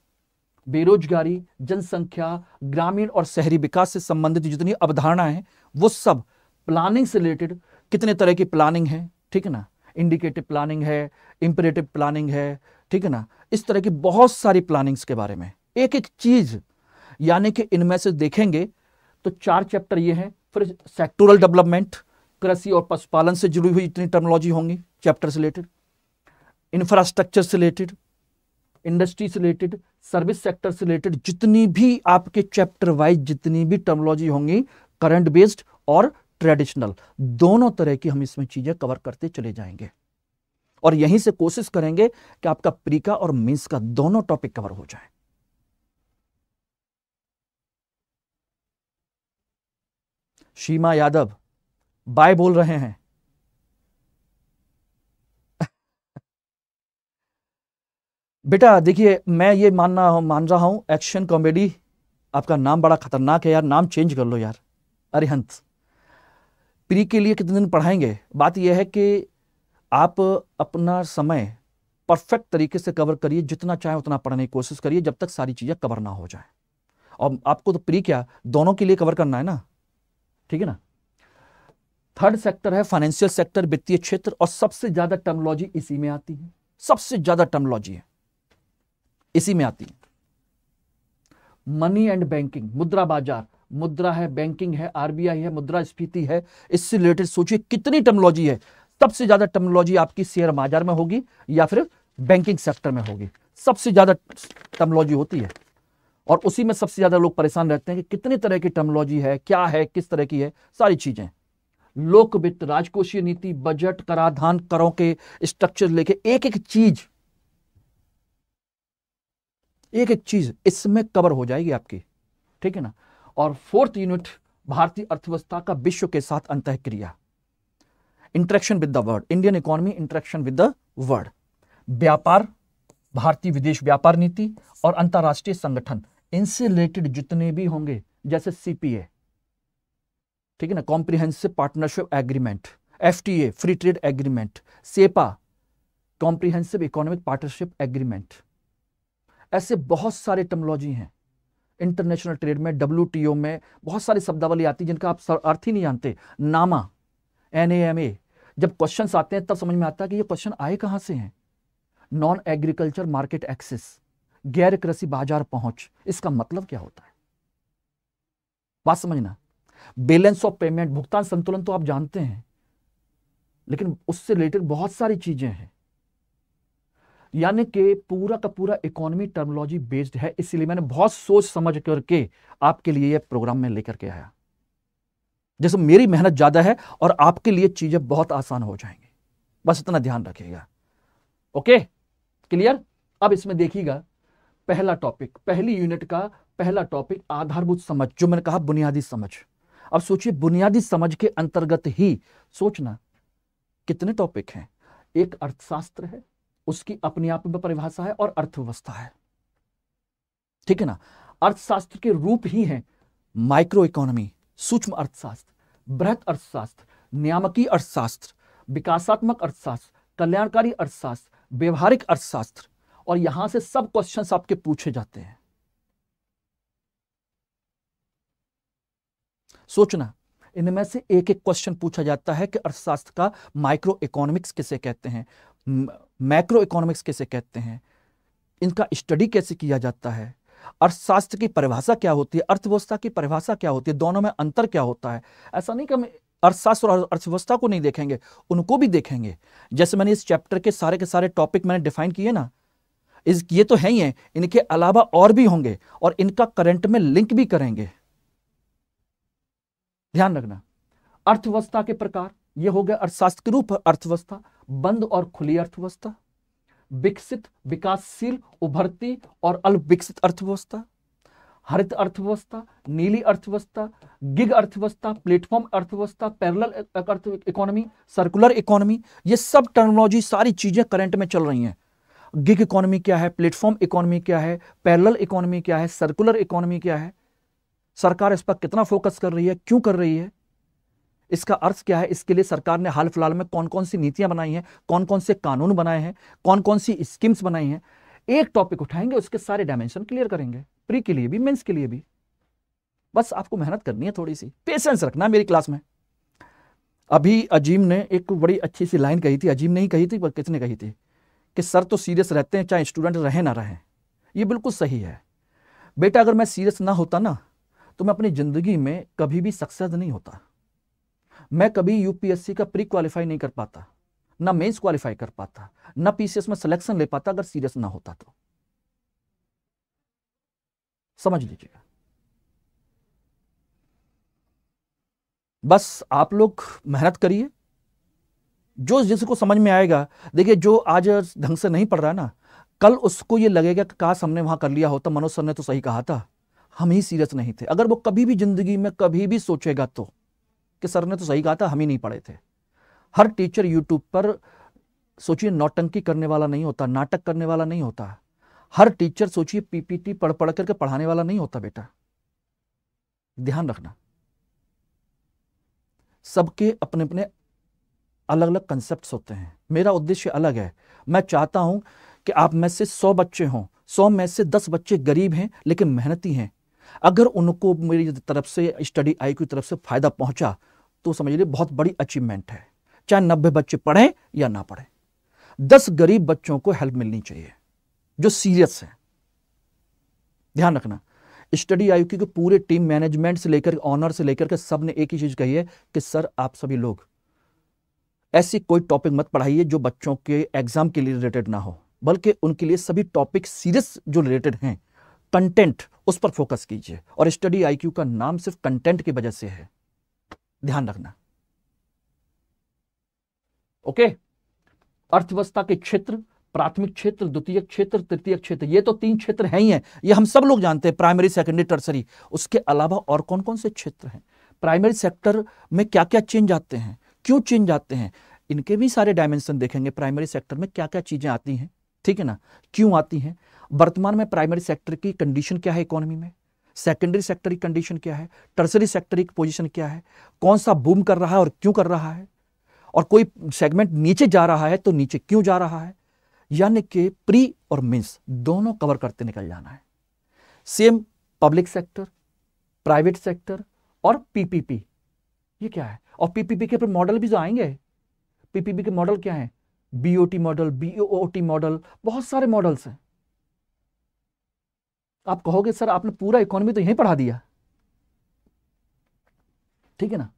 Speaker 1: बेरोजगारी जनसंख्या ग्रामीण और शहरी विकास से संबंधित जितनी अवधारणा है वो सब प्लानिंग से रिलेटेड कितने तरह की प्लानिंग है ठीक है ना इंडिकेटिव प्लानिंग है इंपरेटिव प्लानिंग है ठीक है ना इस तरह की बहुत सारी प्लानिंग्स के बारे में एक एक चीज़ यानी कि इनमें से देखेंगे तो चार चैप्टर ये हैं फिर सेक्टोरल डेवलपमेंट कृषि और पशुपालन से जुड़ी हुई इतनी टर्मोलॉजी होंगी चैप्टर से रिलेटेड इंफ्रास्ट्रक्चर से रिलेटेड इंडस्ट्री से रिलेटेड सर्विस सेक्टर से रिलेटेड जितनी भी आपके चैप्टर वाइज जितनी भी टर्मोलॉजी होंगी करंट बेस्ड और ट्रेडिशनल दोनों तरह की हम इसमें चीज़ें कवर करते चले जाएंगे और यहीं से कोशिश करेंगे कि आपका प्री का और मीन्स का दोनों टॉपिक कवर हो जाए शीमा यादव बाय बोल रहे हैं बेटा देखिए मैं ये मानना मान रहा हूं एक्शन कॉमेडी आपका नाम बड़ा खतरनाक है यार नाम चेंज कर लो यार अरिहंत प्री के लिए कितने दिन पढ़ाएंगे बात यह है कि आप अपना समय परफेक्ट तरीके से कवर करिए जितना चाहे उतना पढ़ने की कोशिश करिए जब तक सारी चीज़ें कवर ना हो जाए और आपको तो प्री क्या दोनों के लिए कवर करना है ना ठीक है ना थर्ड सेक्टर है फाइनेंशियल सेक्टर वित्तीय क्षेत्र और सबसे ज्यादा टर्मोलॉजी इसी में आती है सबसे ज्यादा टर्मोलॉजी है इसी में आती है मनी एंड बैंकिंग मुद्रा बाजार मुद्रा है बैंकिंग है आरबीआई है मुद्रा स्फीति है इससे रिलेटेड सोचिए कितनी टर्मोलॉजी है सबसे ज्यादा टर्मोलॉजी आपकी शेयर बाजार में होगी या फिर बैंकिंग सेक्टर में होगी सबसे ज्यादा टर्मोलॉजी होती है और उसी में सबसे ज़्यादा लोग परेशान रहते हैं कि कितने तरह की टर्मोलॉजी है क्या है किस तरह की है सारी चीज़ें लोक वित्त राजकोषीय नीति बजट कराधान करों के स्ट्रक्चर लेके एक एक चीज एक एक चीज इसमें कवर हो जाएगी आपकी ठीक है ना और फोर्थ यूनिट भारतीय अर्थव्यवस्था का विश्व के साथ अंत क्रिया interaction with the world Indian economy interaction with the world व्यापार भारतीय विदेश व्यापार नीति और अंतर्राष्ट्रीय संगठन इनसे रिलेटेड जितने भी होंगे जैसे सीपीए ठीक है ना comprehensive partnership agreement FTA free trade agreement CEPA comprehensive economic partnership agreement ऐसे बहुत सारे टेक्नोलॉजी हैं इंटरनेशनल ट्रेड में डब्ल्यू में बहुत सारी शब्दावली आती है जिनका आप अर्थ ही नहीं जानते नामा एन जब क्वेश्चन आते हैं तब समझ में आता है कि ये क्वेश्चन आए कहाँ से हैं नॉन एग्रीकल्चर मार्केट एक्सेस गैर कृषि बाजार पहुंच इसका मतलब क्या होता है बात समझना बैलेंस ऑफ पेमेंट भुगतान संतुलन तो आप जानते हैं लेकिन उससे रिलेटेड बहुत सारी चीजें हैं यानी कि पूरा का पूरा इकोनॉमी टर्मोलॉजी बेस्ड है इसलिए मैंने बहुत सोच समझ करके आपके लिए यह प्रोग्राम में लेकर के आया जैसे मेरी मेहनत ज्यादा है और आपके लिए चीजें बहुत आसान हो जाएंगी बस इतना ध्यान रखिएगा ओके क्लियर अब इसमें देखिएगा पहला टॉपिक पहली यूनिट का पहला टॉपिक आधारभूत समझ जो मैंने कहा बुनियादी समझ अब सोचिए बुनियादी समझ के अंतर्गत ही सोचना कितने टॉपिक हैं एक अर्थशास्त्र है उसकी अपने आप में परिभाषा है और अर्थव्यवस्था है ठीक है ना अर्थशास्त्र के रूप ही हैं माइक्रो इकोनॉमी सूक्ष्म अर्थशास्त्र बृहत अर्थशास्त्र नियामकी अर्थशास्त्र विकासात्मक अर्थशास्त्र कल्याणकारी अर्थशास्त्र व्यवहारिक अर्थशास्त्र और यहां से सब क्वेश्चंस आपके पूछे जाते हैं सोचना इनमें से एक एक क्वेश्चन पूछा जाता है कि अर्थशास्त्र का माइक्रो इकोनॉमिक्स किसे कहते हैं मैक्रो इकोनॉमिक्स किसे कहते हैं इनका स्टडी कैसे किया जाता है अर्थशास्त्र की परिभाषा क्या होती है अर्थव्यवस्था की परिभाषा क्या होती है दोनों में अंतर क्या होता है ऐसा नहीं कि हम अर्थशास्त्र और अर्थव्यवस्था को नहीं देखेंगे उनको भी देखेंगे जैसे मैंने इस चैप्टर के सारे के सारे टॉपिक मैंने डिफाइन किए ना इस ये तो है ही है इनके अलावा और भी होंगे और इनका करंट में लिंक भी करेंगे ध्यान रखना अर्थव्यवस्था के प्रकार ये हो गया अर्थशास्त्र के रूप अर्थव्यवस्था बंद और खुली अर्थव्यवस्था विकसित विकासशील उभरती और अल्पविकसित अर्थव्यवस्था हरित अर्थव्यवस्था नीली अर्थव्यवस्था गिग अर्थव्यवस्था प्लेटफॉर्म अर्थव्यवस्था पैरल अर्थ इकोनॉमी सर्कुलर इकोनॉमी ये सब टर्मोलॉजी सारी चीजें करंट में चल रही हैं गिग इकोनॉमी क्या है प्लेटफॉर्म इकोनॉमी क्या है पैरल इकोनॉमी क्या है सर्कुलर इकोनॉमी क्या है सरकार इस पर कितना फोकस कर रही है क्यों कर रही है इसका अर्थ क्या है इसके लिए सरकार ने हाल फिलहाल में कौन कौन सी नीतियां बनाई हैं कौन कौन से कानून बनाए हैं कौन कौन सी स्कीम्स बनाई हैं एक टॉपिक उठाएंगे उसके सारे डायमेंशन क्लियर करेंगे प्री के लिए भी मेंस के लिए भी बस आपको मेहनत करनी है थोड़ी सी पेशेंस रखना मेरी क्लास में अभी अजीम ने एक बड़ी अच्छी सी लाइन कही थी अजीम नहीं कही थी पर किसने कही थी कि सर तो सीरियस रहते हैं चाहे स्टूडेंट रहें ना रहें ये बिल्कुल सही है बेटा अगर मैं सीरियस ना होता ना तो मैं अपनी ज़िंदगी में कभी भी सक्सेस नहीं होता मैं कभी यूपीएससी का प्री क्वालिफाई नहीं कर पाता ना मेंस क्वालिफाई कर पाता ना पीसीएस में सिलेक्शन ले पाता अगर सीरियस ना होता तो समझ लीजिएगा बस आप लोग मेहनत करिए जो जिसको समझ में आएगा देखिए जो आज ढंग से नहीं पढ़ रहा ना कल उसको ये लगेगा कि काश हमने वहाँ कर लिया होता मनोज सर ने तो सही कहा था हम ही सीरियस नहीं थे अगर वो कभी भी ज़िंदगी में कभी भी सोचेगा तो कि सर ने तो सही कहा था हम ही नहीं पढ़े थे हर टीचर यूट्यूब पर सोचिए नौटंकी करने वाला नहीं होता नाटक करने वाला नहीं होता हर टीचर सोचिए पीपीटी पढ़ पढ़ करके पढ़ाने वाला नहीं होता बेटा ध्यान रखना सबके अपने अपने अलग अलग कंसेप्ट होते हैं मेरा उद्देश्य अलग है मैं चाहता हूँ कि आप में से सौ बच्चे हों सौ में से दस बच्चे गरीब हैं लेकिन मेहनती हैं अगर उनको मेरी तरफ से स्टडी आई की तरफ से फ़ायदा पहुंचा तो समझ लीजिए बहुत बड़ी अचीवमेंट है चाहे नब्बे बच्चे पढ़ें या ना पढ़ें दस गरीब बच्चों को हेल्प मिलनी चाहिए जो सीरियस है ध्यान रखना स्टडी आयोग की पूरे टीम मैनेजमेंट से लेकर ऑनर से लेकर के सब ने एक ही चीज़ कही है कि सर आप सभी लोग ऐसी कोई टॉपिक मत पढ़ाइए जो बच्चों के एग्जाम के लिए रिलेटेड ना हो बल्कि उनके लिए सभी टॉपिक सीरियस जो रिलेटेड हैं कंटेंट उस पर फोकस कीजिए और स्टडी आईक्यू का नाम सिर्फ कंटेंट की वजह से है ध्यान रखना ओके अर्थव्यवस्था के क्षेत्र प्राथमिक क्षेत्र द्वितीय क्षेत्र तृतीय क्षेत्र ये तो तीन क्षेत्र हैं ही हैं ये हम सब लोग जानते हैं प्राइमरी सेकेंडरी टर्सरी उसके अलावा और कौन कौन से क्षेत्र हैं प्राइमरी सेक्टर में क्या क्या चेंज आते हैं क्यों चेंज आते हैं इनके भी सारे डायमेंशन देखेंगे प्राइमरी सेक्टर में क्या क्या चीज़ें आती हैं ठीक है ना क्यों आती हैं वर्तमान में प्राइमरी सेक्टर की कंडीशन क्या है इकोनॉमी में सेकेंडरी सेक्टर की कंडीशन क्या है टर्सरी सेक्टर की पोजिशन क्या है कौन सा बूम कर रहा है और क्यों कर रहा है और कोई सेगमेंट नीचे जा रहा है तो नीचे क्यों जा रहा है यानी कि प्री और मिन्स दोनों कवर करते निकल जाना है same public sector private sector और पीपीपी ये क्या है और पीपीपी के मॉडल भी जो तो आएंगे पीपीपी के मॉडल क्या है बीओटी मॉडल बीओटी मॉडल बहुत सारे मॉडल्स हैं आप कहोगे सर आपने पूरा इकोनॉमी तो यहीं पढ़ा दिया ठीक है ना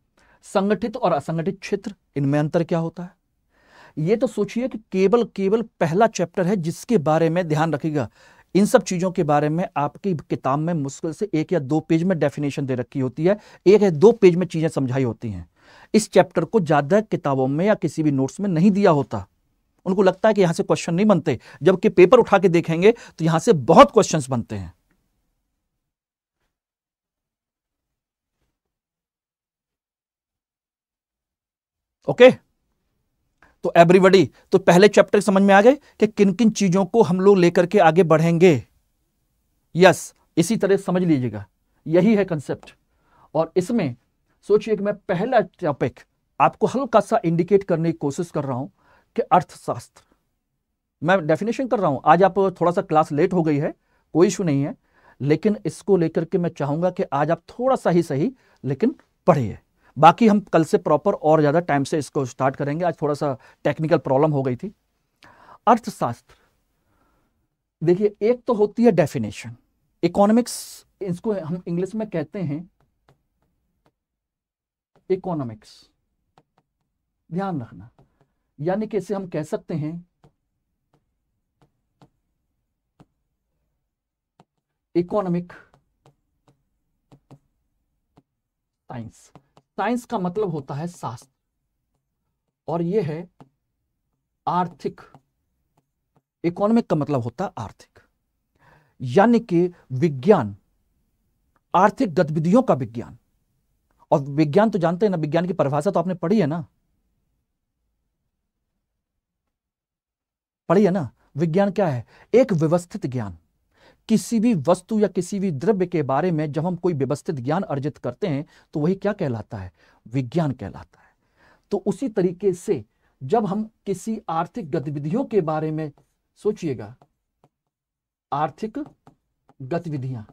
Speaker 1: संगठित और असंगठित क्षेत्र इनमें अंतर क्या होता है ये तो सोचिए कि केवल केवल पहला चैप्टर है जिसके बारे में ध्यान रखिएगा इन सब चीज़ों के बारे में आपकी किताब में मुश्किल से एक या दो पेज में डेफिनेशन दे रखी होती है एक या दो पेज में चीज़ें समझाई होती हैं इस चैप्टर को ज़्यादा किताबों में या किसी भी नोट्स में नहीं दिया होता उनको लगता है कि यहां से क्वेश्चन नहीं बनते जबकि पेपर उठा के देखेंगे तो यहां से बहुत क्वेश्चन बनते हैं ओके okay? तो एवरीबडी तो पहले चैप्टर समझ में आ गए कि किन किन चीज़ों को हम लोग लेकर के आगे बढ़ेंगे यस इसी तरह समझ लीजिएगा यही है कंसेप्ट और इसमें सोचिए कि मैं पहला टॉपिक आपको हल्का सा इंडिकेट करने की कोशिश कर रहा हूं कि अर्थशास्त्र मैं डेफिनेशन कर रहा हूं आज आप थोड़ा सा क्लास लेट हो गई है कोई इशू नहीं है लेकिन इसको लेकर के मैं चाहूंगा कि आज आप थोड़ा सा ही सही लेकिन पढ़िए बाकी हम कल से प्रॉपर और ज़्यादा टाइम से इसको स्टार्ट करेंगे आज थोड़ा सा टेक्निकल प्रॉब्लम हो गई थी अर्थशास्त्र देखिए एक तो होती है डेफिनेशन इकोनॉमिक्स इसको हम इंग्लिश में कहते हैं इकोनॉमिक्स ध्यान रखना यानी कि इसे हम कह सकते हैं इकोनॉमिक साइंस साइंस का मतलब होता है शास्त्र और ये है आर्थिक इकोनॉमिक का मतलब होता है आर्थिक यानी कि विज्ञान आर्थिक गतिविधियों का विज्ञान और विज्ञान तो जानते हैं ना विज्ञान की परिभाषा तो आपने पढ़ी है ना पढ़ी है ना विज्ञान क्या है एक व्यवस्थित ज्ञान किसी भी वस्तु या किसी भी द्रव्य के बारे में जब हम कोई व्यवस्थित ज्ञान अर्जित करते हैं तो वही क्या कहलाता है विज्ञान कहलाता है तो उसी तरीके से जब हम किसी आर्थिक गतिविधियों के बारे में सोचिएगा आर्थिक गतिविधियां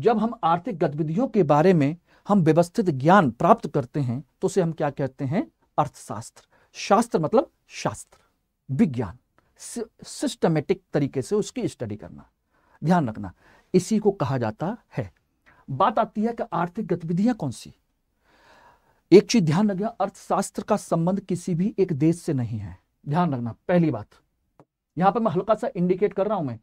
Speaker 1: जब हम आर्थिक गतिविधियों के बारे में हम व्यवस्थित ज्ञान प्राप्त करते हैं तो उसे हम क्या कहते हैं अर्थशास्त्र शास्त्र मतलब शास्त्र विज्ञान सिस्टमेटिक तरीके से उसकी स्टडी करना ध्यान रखना इसी को कहा जाता है बात आती है कि आर्थिक गतिविधियां कौन सी एक चीज ध्यान रखना अर्थशास्त्र का संबंध किसी भी एक देश से नहीं है ध्यान रखना पहली बात यहां पर मैं हल्का सा इंडिकेट कर रहा हूं मैं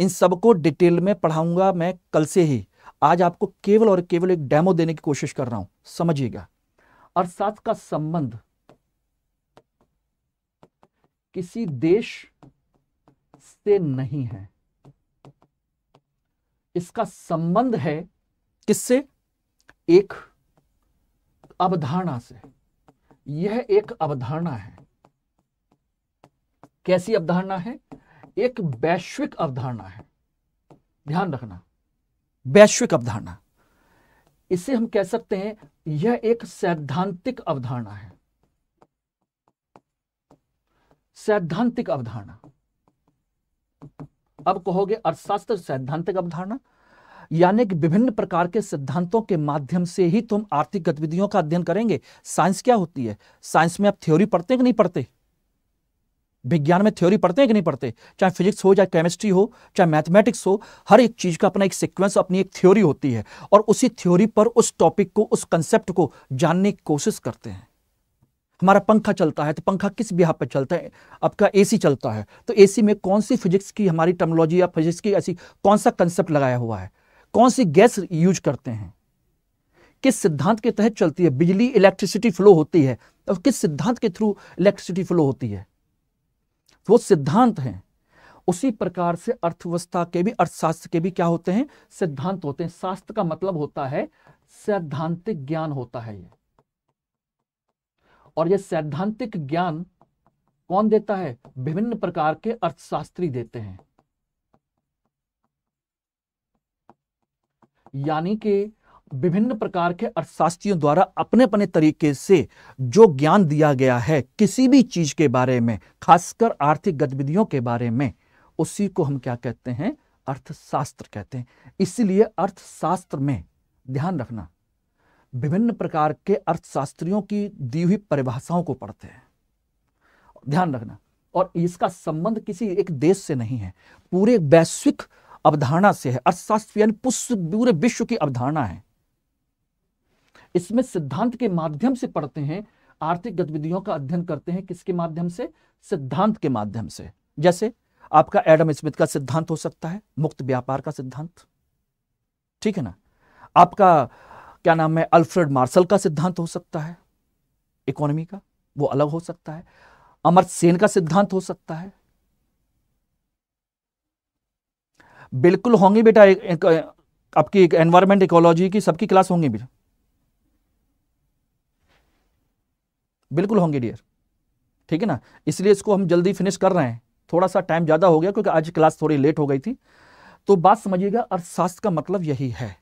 Speaker 1: इन सबको डिटेल में पढ़ाऊंगा मैं कल से ही आज आपको केवल और केवल एक डेमो देने की कोशिश कर रहा हूं समझिएगा अर्थशास्त्र का संबंध किसी देश से नहीं है इसका संबंध है किससे एक अवधारणा से यह एक अवधारणा है कैसी अवधारणा है एक वैश्विक अवधारणा है ध्यान रखना वैश्विक अवधारणा इसे हम कह सकते हैं यह एक सैद्धांतिक अवधारणा है सैद्धांतिक अवधारणा अब कहोगे अर्थशास्त्र सैद्धांतिक अवधारणा यानी कि विभिन्न प्रकार के सिद्धांतों के माध्यम से ही तुम आर्थिक गतिविधियों का अध्ययन करेंगे साइंस क्या होती है साइंस में आप थ्योरी पढ़ते कि नहीं पढ़ते विज्ञान में थ्योरी पढ़ते हैं कि नहीं पढ़ते चाहे फिजिक्स हो चाहे केमिस्ट्री हो चाहे मैथमेटिक्स हो हर एक चीज का अपना एक सीक्वेंस अपनी एक थ्योरी होती है और उसी थ्योरी पर उस टॉपिक को उस कंसेप्ट को जानने की कोशिश करते हैं हमारा पंखा चलता है तो पंखा किस बिहार पर चलता है आपका एसी चलता है तो एसी में कौन सी फिजिक्स की हमारी टर्मोलॉजी या फिजिक्स की ऐसी कौन सा कंसेप्ट लगाया हुआ है कौन सी गैस यूज करते हैं किस सिद्धांत के तहत चलती है बिजली इलेक्ट्रिसिटी फ्लो होती है और किस सिद्धांत के थ्रू इलेक्ट्रिसिटी फ्लो होती है तो वो सिद्धांत हैं उसी प्रकार से अर्थव्यवस्था के भी अर्थशास्त्र के भी क्या होते हैं सिद्धांत होते हैं शास्त्र का मतलब होता है सैद्धांतिक ज्ञान होता है ये और यह सैद्धांतिक ज्ञान कौन देता है विभिन्न प्रकार के अर्थशास्त्री देते हैं यानी कि विभिन्न प्रकार के अर्थशास्त्रियों द्वारा अपने अपने तरीके से जो ज्ञान दिया गया है किसी भी चीज के बारे में खासकर आर्थिक गतिविधियों के बारे में उसी को हम क्या कहते हैं अर्थशास्त्र कहते हैं इसीलिए अर्थशास्त्र में ध्यान रखना विभिन्न प्रकार के अर्थशास्त्रियों की दी हुई परिभाषाओं को पढ़ते हैं ध्यान रखना और इसका संबंध किसी एक देश से नहीं है पूरे वैश्विक अवधारणा से है अर्थशास्त्र यानी पूरे विश्व की अवधारणा है इसमें सिद्धांत के माध्यम से पढ़ते हैं आर्थिक गतिविधियों का अध्ययन करते हैं किसके माध्यम से सिद्धांत के माध्यम से जैसे आपका एडम स्मिथ का सिद्धांत हो सकता है मुक्त व्यापार का सिद्धांत ठीक है ना आपका क्या नाम है अल्फ्रेड मार्शल का सिद्धांत हो सकता है इकोनॉमी का वो अलग हो सकता है अमर सेन का सिद्धांत हो सकता है बिल्कुल होंगी बेटा आपकी एनवायरमेंट इकोलॉजी की सबकी क्लास होंगी बेटा बिल्कुल होंगे डियर ठीक है ना इसलिए इसको हम जल्दी फिनिश कर रहे हैं थोड़ा सा टाइम ज़्यादा हो गया क्योंकि आज क्लास थोड़ी लेट हो गई थी तो बात समझिएगा अर्थशास्त्र का मतलब यही है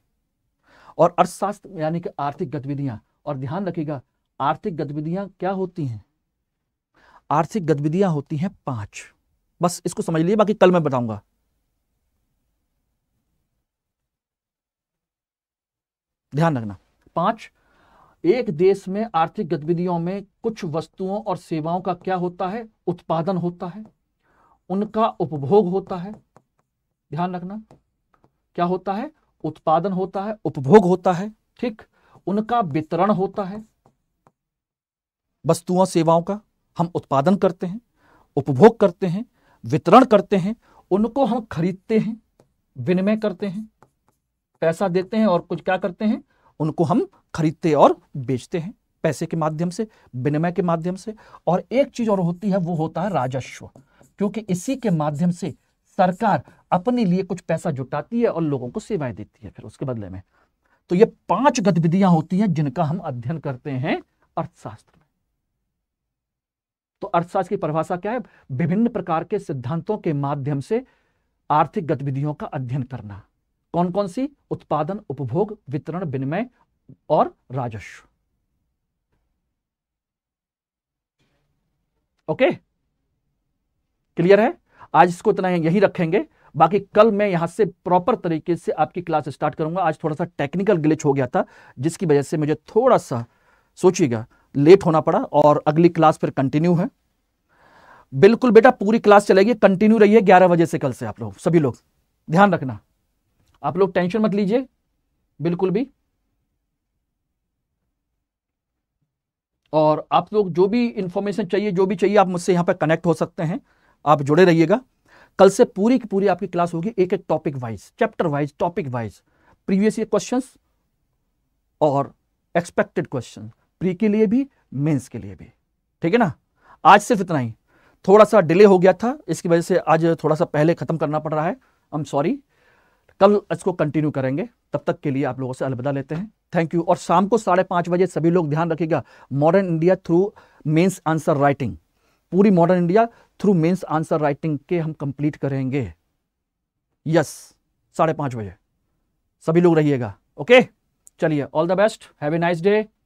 Speaker 1: और अर्थशास्त्र यानी कि आर्थिक गतिविधियां और ध्यान रखिएगा आर्थिक गतिविधियां क्या होती हैं आर्थिक गतिविधियां होती हैं पांच बस इसको समझ लिए बाकी कल मैं बताऊंगा ध्यान रखना पांच एक देश में आर्थिक गतिविधियों में कुछ वस्तुओं और सेवाओं का क्या होता है उत्पादन होता है उनका उपभोग होता है ध्यान रखना क्या होता है उत्पादन होता है उपभोग होता है ठीक उनका वितरण होता है वस्तुओं सेवाओं का हम उत्पादन करते हैं उपभोग करते हैं वितरण करते हैं उनको हम खरीदते हैं विनिमय करते हैं पैसा देते हैं और कुछ क्या करते हैं उनको हम खरीदते और बेचते हैं पैसे के माध्यम से विनिमय के माध्यम से और एक चीज और होती है वो होता है राजस्व क्योंकि इसी के माध्यम से सरकार अपने लिए कुछ पैसा जुटाती है और लोगों को सेवाएं देती है फिर उसके बदले में तो ये पांच गतिविधियां होती हैं जिनका हम अध्ययन करते हैं अर्थशास्त्र में तो अर्थशास्त्र की परिभाषा क्या है विभिन्न प्रकार के सिद्धांतों के माध्यम से आर्थिक गतिविधियों का अध्ययन करना कौन कौन सी उत्पादन उपभोग वितरण विनिमय और राजस्व ओके क्लियर है आज इसको इतना यही रखेंगे बाकी कल मैं यहाँ से प्रॉपर तरीके से आपकी क्लास स्टार्ट करूंगा आज थोड़ा सा टेक्निकल ग्लिच हो गया था जिसकी वजह से मुझे थोड़ा सा सोचिएगा लेट होना पड़ा और अगली क्लास फिर कंटिन्यू है बिल्कुल बेटा पूरी क्लास चलेगी कंटिन्यू रहिए ग्यारह बजे से कल से आप लोग सभी लोग ध्यान रखना आप लोग टेंशन मत लीजिए बिल्कुल भी और आप लोग जो भी इंफॉर्मेशन चाहिए जो भी चाहिए आप मुझसे यहाँ पर कनेक्ट हो सकते हैं आप जुड़े रहिएगा कल से पूरी की पूरी आपकी क्लास होगी एक एक topic wise chapter wise topic wise previous year questions और एक्सपेक्टेड क्वेश्चन प्री के लिए भी मेंस के लिए भी ठीक है ना आज सिर्फ इतना ही थोड़ा सा डिले हो गया था इसकी वजह से आज थोड़ा सा पहले ख़त्म करना पड़ रहा है आई एम सॉरी कल इसको कंटिन्यू करेंगे तब तक के लिए आप लोगों से अलविदा लेते हैं थैंक यू और शाम को साढ़े पांच बजे सभी लोग ध्यान रखिएगा modern India through mains answer writing पूरी modern India through mains answer writing के हम कंप्लीट करेंगे यस साढ़े पांच बजे सभी लोग रहिएगा ओके चलिए all the best have a nice day